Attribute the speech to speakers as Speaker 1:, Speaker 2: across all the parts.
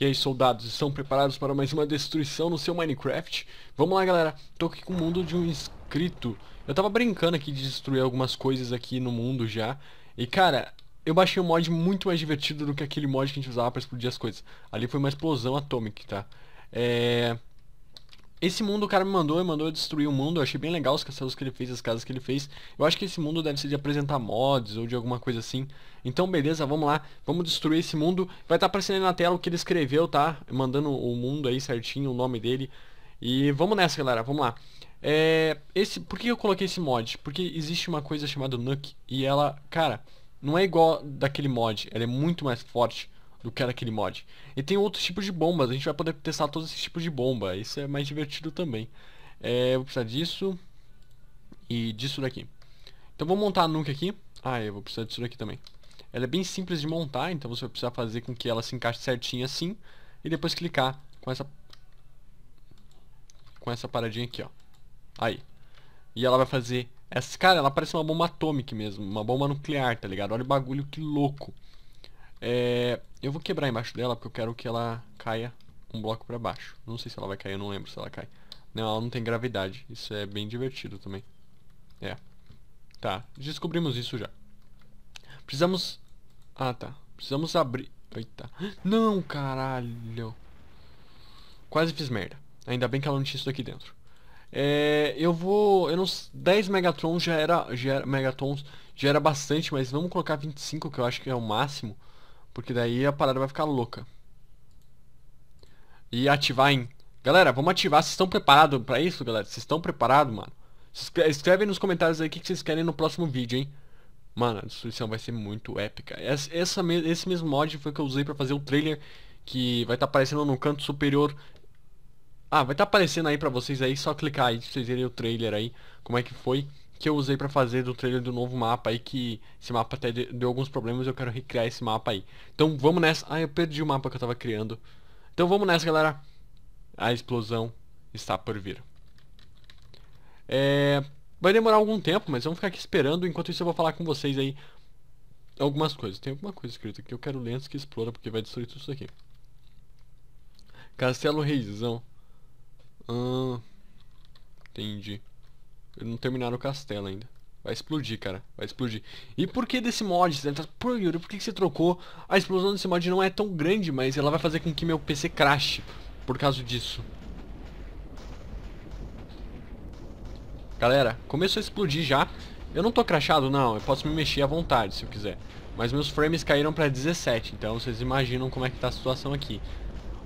Speaker 1: E aí, soldados, estão preparados para mais uma destruição no seu Minecraft? Vamos lá, galera. Tô aqui com o mundo de um inscrito. Eu tava brincando aqui de destruir algumas coisas aqui no mundo já. E, cara, eu baixei um mod muito mais divertido do que aquele mod que a gente usava pra explodir as coisas. Ali foi uma explosão atômica, tá? É... Esse mundo o cara me mandou, e mandou destruir o mundo, eu achei bem legal os castelos que ele fez, as casas que ele fez. Eu acho que esse mundo deve ser de apresentar mods ou de alguma coisa assim. Então beleza, vamos lá, vamos destruir esse mundo. Vai estar tá aparecendo aí na tela o que ele escreveu, tá? Mandando o mundo aí certinho, o nome dele. E vamos nessa galera, vamos lá. É, esse, por que eu coloquei esse mod? Porque existe uma coisa chamada Nuke e ela, cara, não é igual daquele mod, ela é muito mais forte do que era aquele mod. E tem outros tipos de bombas, a gente vai poder testar todos esses tipos de bomba, isso é mais divertido também. É, vou precisar disso e disso daqui. Então vou montar a nuke aqui. Ah, eu vou precisar disso daqui também. Ela é bem simples de montar, então você vai precisar fazer com que ela se encaixe certinho assim. E depois clicar com essa... Com essa paradinha aqui, ó. Aí. E ela vai fazer... Essa, cara, ela parece uma bomba atômica mesmo. Uma bomba nuclear, tá ligado? Olha o bagulho, que louco. É, eu vou quebrar embaixo dela porque eu quero que ela caia um bloco pra baixo. Não sei se ela vai cair, eu não lembro se ela cai. Não, ela não tem gravidade. Isso é bem divertido também. É. Tá, descobrimos isso já. Precisamos... Ah, tá. Precisamos abrir... Eita. Não, caralho. Quase fiz merda. Ainda bem que ela não tinha isso aqui dentro. É, eu vou... Eu não, 10 Megatons já era, já era... já era bastante, mas vamos colocar 25, que eu acho que é o máximo. Porque daí a parada vai ficar louca. E ativar em... Galera, vamos ativar. Vocês estão preparados pra isso, galera? Vocês estão preparados, mano? Escreve nos comentários aí o que vocês querem no próximo vídeo, hein? Mano, a destruição vai ser muito épica. Essa, essa, esse mesmo mod foi que eu usei pra fazer o trailer que vai estar tá aparecendo no canto superior. Ah, vai estar tá aparecendo aí pra vocês aí, só clicar aí pra vocês verem o trailer aí, como é que foi que eu usei para fazer do trailer do novo mapa aí, que esse mapa até deu alguns problemas, eu quero recriar esse mapa aí. Então vamos nessa. Ah, eu perdi o mapa que eu tava criando. Então vamos nessa, galera. A explosão está por vir. É... Vai demorar algum tempo, mas vamos ficar aqui esperando. Enquanto isso eu vou falar com vocês aí algumas coisas. Tem alguma coisa escrita aqui. Eu quero lentes que explora, porque vai destruir tudo isso aqui. Castelo Reizão. Hum, entendi. Eles não terminaram o castelo ainda. Vai explodir, cara. Vai explodir. E por que desse mod? Você deve tá- estar... Pô, Yuri, por que você trocou? A explosão desse mod não é tão grande, mas ela vai fazer com que meu PC crache Por causa disso. Galera, começou a explodir já. Eu não tô crachado, não. Eu posso me mexer à vontade, se eu quiser. Mas meus frames caíram pra 17, então vocês imaginam como é que tá a situação aqui.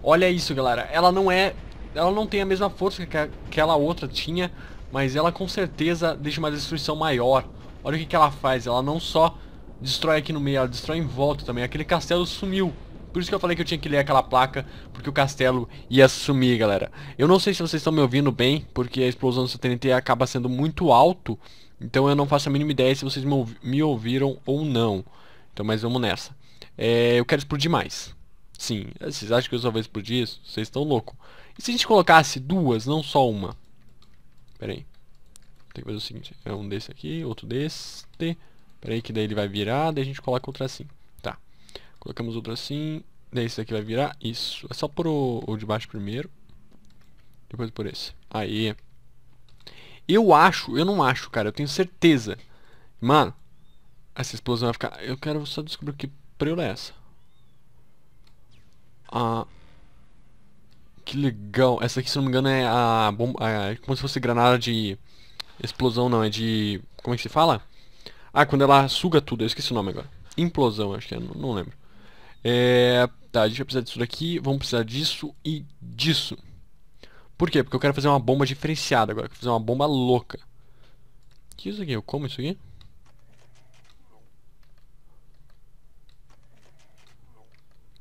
Speaker 1: Olha isso, galera. Ela não é... Ela não tem a mesma força que aquela outra tinha mas ela com certeza deixa uma destruição maior. Olha o que, que ela faz. Ela não só destrói aqui no meio, ela destrói em volta também. Aquele castelo sumiu. Por isso que eu falei que eu tinha que ler aquela placa, porque o castelo ia sumir, galera. Eu não sei se vocês estão me ouvindo bem, porque a explosão do TNT acaba sendo muito alto. Então eu não faço a mínima ideia se vocês me ouviram ou não. Então, mas vamos nessa. É, eu quero explodir mais. Sim, vocês acham que eu só vou explodir isso? Vocês estão loucos. E se a gente colocasse duas, não só uma? Pera aí. Tem que fazer o seguinte. É um desse aqui, outro deste. Pera aí que daí ele vai virar, daí a gente coloca outro assim. Tá. Colocamos outro assim. Daí esse daqui vai virar. Isso. É só por o, o de baixo primeiro. Depois por esse. Aí. Eu acho, eu não acho, cara. Eu tenho certeza. Mano. Essa explosão vai ficar... Eu quero só descobrir que preula é essa. Ah... Que legal. Essa aqui, se não me engano, é a bomba. É como se fosse granada de. Explosão não, é de. Como é que se fala? Ah, quando ela suga tudo, eu esqueci o nome agora. Implosão, acho que é, não, não lembro. É, tá, a gente vai precisar disso daqui, vamos precisar disso e disso. Por quê? Porque eu quero fazer uma bomba diferenciada agora, quero fazer uma bomba louca. O que é isso aqui? Eu como isso aqui?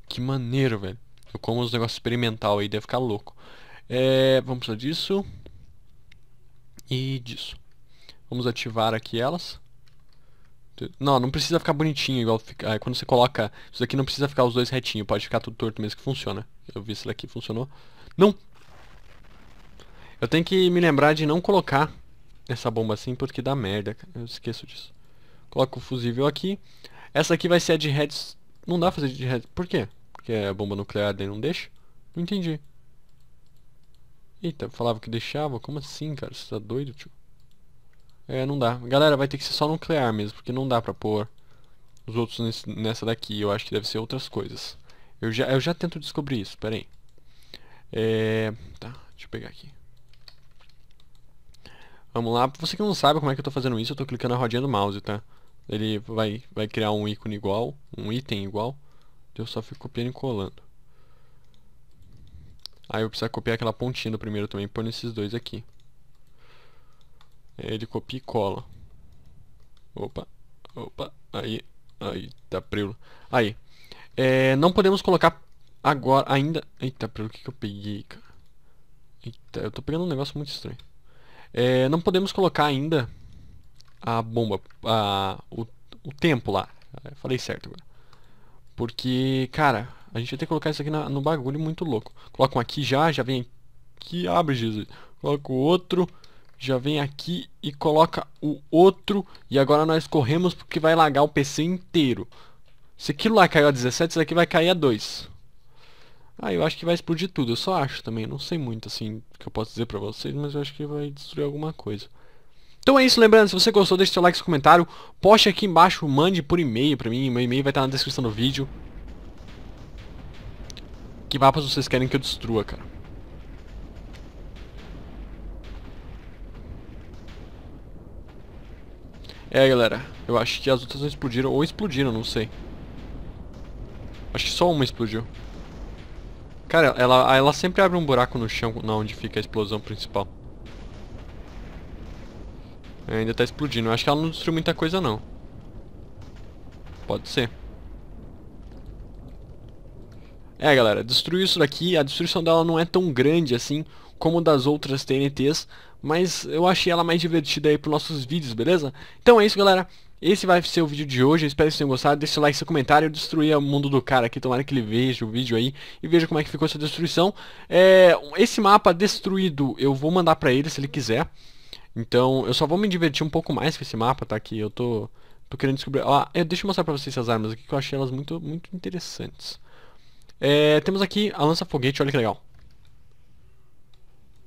Speaker 1: Que maneiro, velho. Eu como os negócios experimental aí, deve ficar louco. É, vamos precisar disso. E disso. Vamos ativar aqui elas. Não, não precisa ficar bonitinho igual fica, é, quando você coloca. Isso daqui não precisa ficar os dois retinhos, pode ficar tudo torto mesmo que funciona. Eu vi isso daqui, funcionou. Não! Eu tenho que me lembrar de não colocar essa bomba assim porque dá merda. Eu esqueço disso. Coloco o fusível aqui. Essa aqui vai ser a de heads. Não dá pra fazer de heads. Por quê? que é bomba nuclear daí não deixa? Não entendi. Eita, falava que deixava? Como assim, cara? Você tá doido, tio? É, não dá. Galera, vai ter que ser só nuclear mesmo, porque não dá pra pôr os outros nesse, nessa daqui. Eu acho que deve ser outras coisas. Eu já, eu já tento descobrir isso, pera aí. É, tá, deixa eu pegar aqui. Vamos lá. Pra você que não sabe como é que eu tô fazendo isso, eu tô clicando na rodinha do mouse, tá? Ele vai, vai criar um ícone igual, um item igual eu só fico copiando e colando. Aí eu preciso copiar aquela pontinha do primeiro também, pôr nesses dois aqui. Ele copia e cola. Opa, opa, aí, aí, tá prelo. Aí, é, não podemos colocar agora, ainda... Eita, prelo, o que, que eu peguei, cara? Eita, eu tô pegando um negócio muito estranho. É, não podemos colocar ainda a bomba, a, o, o tempo lá. Eh, falei certo agora. Porque, cara, a gente vai ter que colocar isso aqui na, no bagulho muito louco. Coloca um aqui já, já vem aqui, abre, Jesus. Coloca o outro, já vem aqui e coloca o outro. E agora nós corremos porque vai lagar o PC inteiro. Se aquilo lá caiu a 17, isso daqui vai cair a 2. Ah, eu acho que vai explodir tudo, eu só acho também. Não sei muito, assim, o que eu posso dizer pra vocês, mas eu acho que vai destruir alguma coisa. Então é isso, lembrando, se você gostou, deixe seu like, seu comentário, poste aqui embaixo, mande por e-mail pra mim, meu e-mail vai estar na descrição do vídeo. Que mapas vocês querem que eu destrua, cara? É, galera, eu acho que as outras explodiram, ou explodiram, não sei. Acho que só uma explodiu. Cara, ela, ela sempre abre um buraco no chão, na onde fica a explosão principal. É, ainda tá explodindo. Eu acho que ela não destruiu muita coisa, não. Pode ser. É, galera, destruiu isso daqui. A destruição dela não é tão grande assim como das outras TNTs, mas eu achei ela mais divertida aí para nossos vídeos, beleza? Então é isso, galera. Esse vai ser o vídeo de hoje, eu espero que vocês tenham gostado, deixe seu like, seu comentário, eu destruí o mundo do cara aqui, tomara que ele veja o vídeo aí e veja como é que ficou essa destruição. É, esse mapa destruído eu vou mandar pra ele se ele quiser, então, eu só vou me divertir um pouco mais com esse mapa, tá? Que eu tô, tô querendo descobrir... Ah, eu, deixa eu mostrar pra vocês essas armas aqui, que eu achei elas muito, muito interessantes. É, temos aqui a lança-foguete, olha que legal.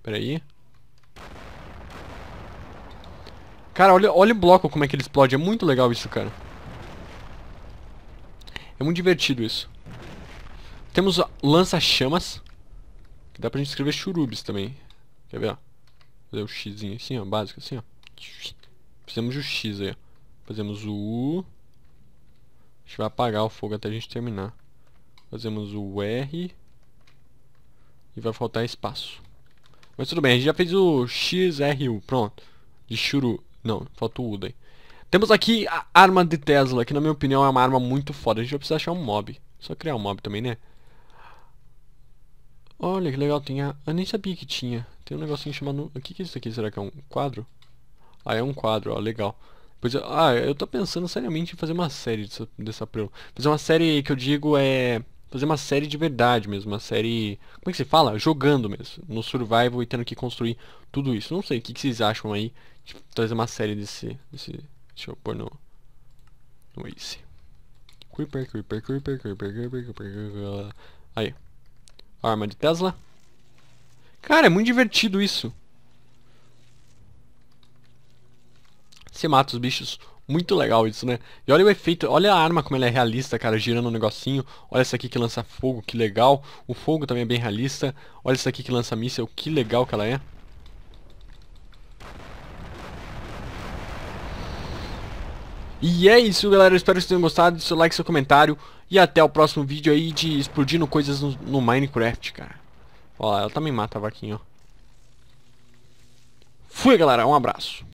Speaker 1: Pera aí. Cara, olha, olha o bloco como é que ele explode. É muito legal isso, cara. É muito divertido isso. Temos lança-chamas. Que dá pra gente escrever churubes também. Quer ver, ó. Fazer o X assim, ó, básico assim, ó. Fizemos o X aí, ó. Fazemos o U. A gente vai apagar o fogo até a gente terminar. Fazemos o R. E vai faltar espaço. Mas tudo bem, a gente já fez o XRU, pronto. De churu. Não, falta o U daí. Temos aqui a arma de Tesla, que na minha opinião é uma arma muito foda. A gente vai precisar achar um mob. Só criar um mob também, né? Olha que legal, tem a... Eu nem sabia que tinha. Tem um negocinho chamado... O que, que é isso aqui? Será que é um quadro? Ah, é um quadro, ó, legal. Pois, ah, eu tô pensando seriamente em fazer uma série dessa, dessa prelo. Fazer uma série que eu digo é... Fazer uma série de verdade mesmo, uma série... Como é que se fala? Jogando mesmo, no survival e tendo que construir tudo isso. Não sei, o que, que vocês acham aí de trazer uma série desse... desse... Deixa eu pôr no... No Ace. Creeper, creeper, creeper, creeper, creeper, creeper, creeper. Aí. Arma de Tesla. Cara, é muito divertido isso. Você mata os bichos. Muito legal isso, né? E olha o efeito, olha a arma como ela é realista, cara, girando um negocinho. Olha essa aqui que lança fogo, que legal. O fogo também é bem realista. Olha essa aqui que lança míssel, que legal que ela é. E é isso, galera. espero que vocês tenham gostado. Seu like, seu comentário. E até o próximo vídeo aí de explodindo coisas no, no Minecraft, cara. Ó, ela também tá mata a vaquinha, ó. Fui, galera. Um abraço.